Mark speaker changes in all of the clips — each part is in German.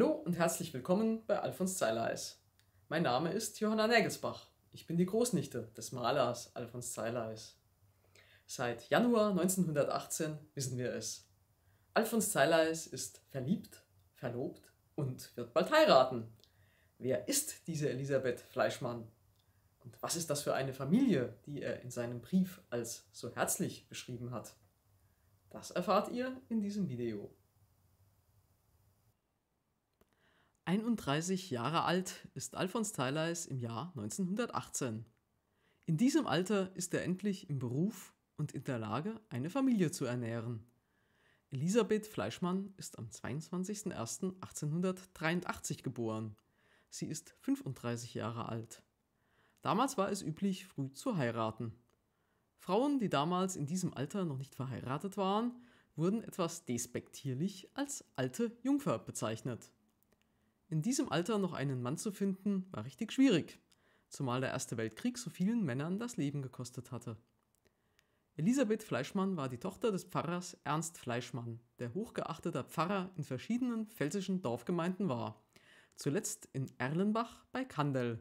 Speaker 1: Hallo und herzlich willkommen bei Alfons Zeileis. Mein Name ist Johanna Nägelsbach. Ich bin die Großnichte des Malers Alfons Zeileis. Seit Januar 1918 wissen wir es. Alfons Zeileis ist verliebt, verlobt und wird bald heiraten. Wer ist diese Elisabeth Fleischmann? Und was ist das für eine Familie, die er in seinem Brief als so herzlich beschrieben hat? Das erfahrt ihr in diesem Video. 31 Jahre alt ist Alfons Theileis im Jahr 1918. In diesem Alter ist er endlich im Beruf und in der Lage, eine Familie zu ernähren. Elisabeth Fleischmann ist am 22.01.1883 geboren. Sie ist 35 Jahre alt. Damals war es üblich, früh zu heiraten. Frauen, die damals in diesem Alter noch nicht verheiratet waren, wurden etwas despektierlich als alte Jungfer bezeichnet. In diesem Alter noch einen Mann zu finden, war richtig schwierig, zumal der Erste Weltkrieg so vielen Männern das Leben gekostet hatte. Elisabeth Fleischmann war die Tochter des Pfarrers Ernst Fleischmann, der hochgeachteter Pfarrer in verschiedenen pfälzischen Dorfgemeinden war, zuletzt in Erlenbach bei Kandel.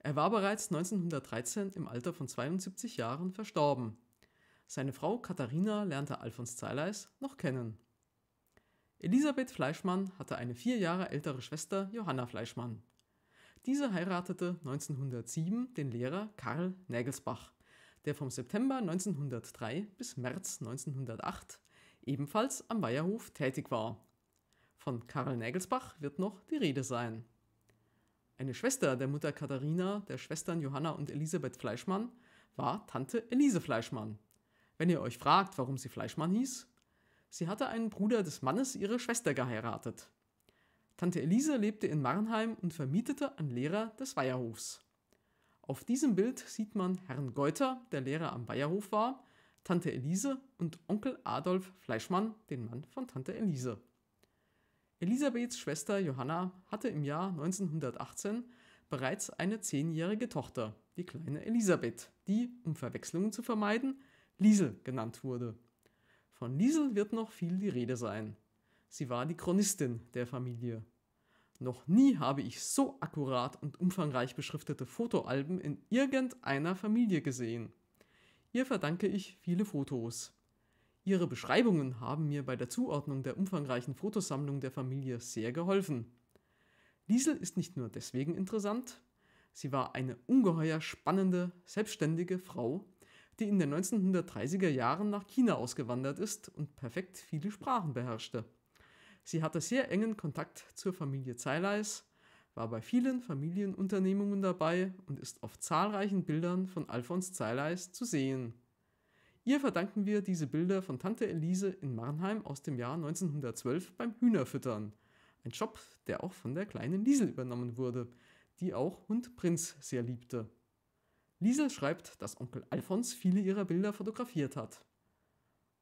Speaker 1: Er war bereits 1913 im Alter von 72 Jahren verstorben. Seine Frau Katharina lernte Alfons Zeileis noch kennen Elisabeth Fleischmann hatte eine vier Jahre ältere Schwester Johanna Fleischmann. Diese heiratete 1907 den Lehrer Karl Nägelsbach, der vom September 1903 bis März 1908 ebenfalls am Weiherhof tätig war. Von Karl Nägelsbach wird noch die Rede sein. Eine Schwester der Mutter Katharina, der Schwestern Johanna und Elisabeth Fleischmann, war Tante Elise Fleischmann. Wenn ihr euch fragt, warum sie Fleischmann hieß, Sie hatte einen Bruder des Mannes ihrer Schwester geheiratet. Tante Elise lebte in Marnheim und vermietete an Lehrer des Weiherhofs. Auf diesem Bild sieht man Herrn Geuter, der Lehrer am Weiherhof war, Tante Elise und Onkel Adolf Fleischmann, den Mann von Tante Elise. Elisabeths Schwester Johanna hatte im Jahr 1918 bereits eine zehnjährige Tochter, die kleine Elisabeth, die, um Verwechslungen zu vermeiden, Liesel genannt wurde. Von Liesel wird noch viel die Rede sein. Sie war die Chronistin der Familie. Noch nie habe ich so akkurat und umfangreich beschriftete Fotoalben in irgendeiner Familie gesehen. Ihr verdanke ich viele Fotos. Ihre Beschreibungen haben mir bei der Zuordnung der umfangreichen Fotosammlung der Familie sehr geholfen. Liesel ist nicht nur deswegen interessant, sie war eine ungeheuer spannende, selbstständige Frau, die in den 1930er Jahren nach China ausgewandert ist und perfekt viele Sprachen beherrschte. Sie hatte sehr engen Kontakt zur Familie Zeileis, war bei vielen Familienunternehmungen dabei und ist auf zahlreichen Bildern von Alfons Zeileis zu sehen. Ihr verdanken wir diese Bilder von Tante Elise in Mannheim aus dem Jahr 1912 beim Hühnerfüttern. Ein Job, der auch von der kleinen Liesel übernommen wurde, die auch Hund Prinz sehr liebte. Liesel schreibt, dass Onkel Alfons viele ihrer Bilder fotografiert hat.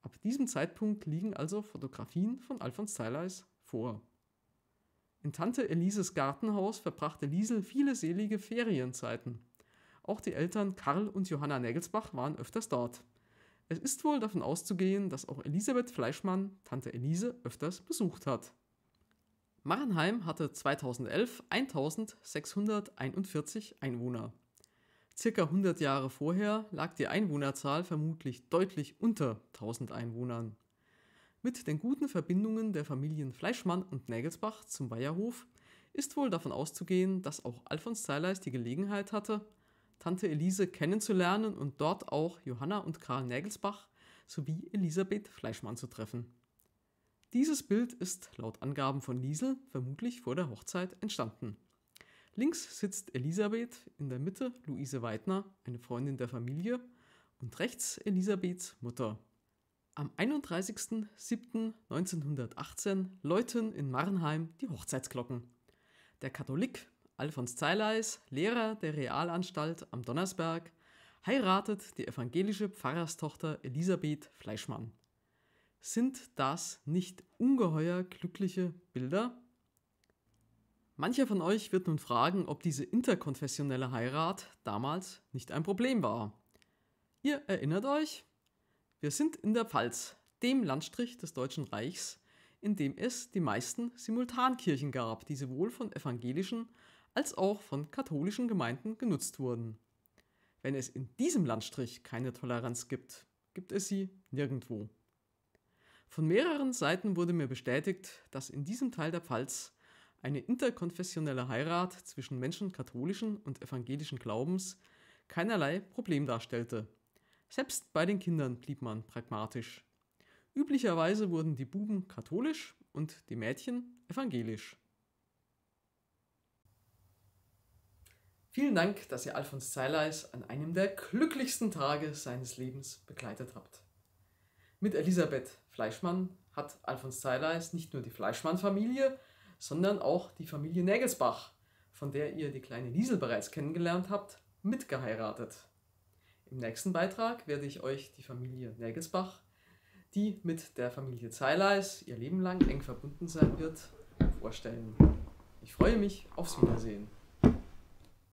Speaker 1: Ab diesem Zeitpunkt liegen also Fotografien von Alfons Zeileis vor. In Tante Elises Gartenhaus verbrachte Liesel viele selige Ferienzeiten. Auch die Eltern Karl und Johanna Nägelsbach waren öfters dort. Es ist wohl davon auszugehen, dass auch Elisabeth Fleischmann Tante Elise öfters besucht hat. Marenheim hatte 2011 1641 Einwohner. Circa 100 Jahre vorher lag die Einwohnerzahl vermutlich deutlich unter 1000 Einwohnern. Mit den guten Verbindungen der Familien Fleischmann und Nägelsbach zum Weiherhof ist wohl davon auszugehen, dass auch Alfons Zeilers die Gelegenheit hatte, Tante Elise kennenzulernen und dort auch Johanna und Karl Nägelsbach sowie Elisabeth Fleischmann zu treffen. Dieses Bild ist laut Angaben von Liesel vermutlich vor der Hochzeit entstanden. Links sitzt Elisabeth, in der Mitte Luise Weidner, eine Freundin der Familie, und rechts Elisabeths Mutter. Am 31.07.1918 läuten in Marnheim die Hochzeitsglocken. Der Katholik Alfons Zeileis, Lehrer der Realanstalt am Donnersberg, heiratet die evangelische Pfarrerstochter Elisabeth Fleischmann. Sind das nicht ungeheuer glückliche Bilder? Mancher von euch wird nun fragen, ob diese interkonfessionelle Heirat damals nicht ein Problem war. Ihr erinnert euch? Wir sind in der Pfalz, dem Landstrich des Deutschen Reichs, in dem es die meisten Simultankirchen gab, die sowohl von evangelischen als auch von katholischen Gemeinden genutzt wurden. Wenn es in diesem Landstrich keine Toleranz gibt, gibt es sie nirgendwo. Von mehreren Seiten wurde mir bestätigt, dass in diesem Teil der Pfalz eine interkonfessionelle Heirat zwischen Menschen katholischen und evangelischen Glaubens keinerlei Problem darstellte. Selbst bei den Kindern blieb man pragmatisch. Üblicherweise wurden die Buben katholisch und die Mädchen evangelisch. Vielen Dank, dass ihr Alfons Zeileis an einem der glücklichsten Tage seines Lebens begleitet habt. Mit Elisabeth Fleischmann hat Alfons Zeileis nicht nur die Fleischmann-Familie, sondern auch die Familie Nägelsbach, von der ihr die kleine Liesel bereits kennengelernt habt, mitgeheiratet. Im nächsten Beitrag werde ich euch die Familie Nägelsbach, die mit der Familie Zeileis ihr Leben lang eng verbunden sein wird, vorstellen. Ich freue mich aufs Wiedersehen.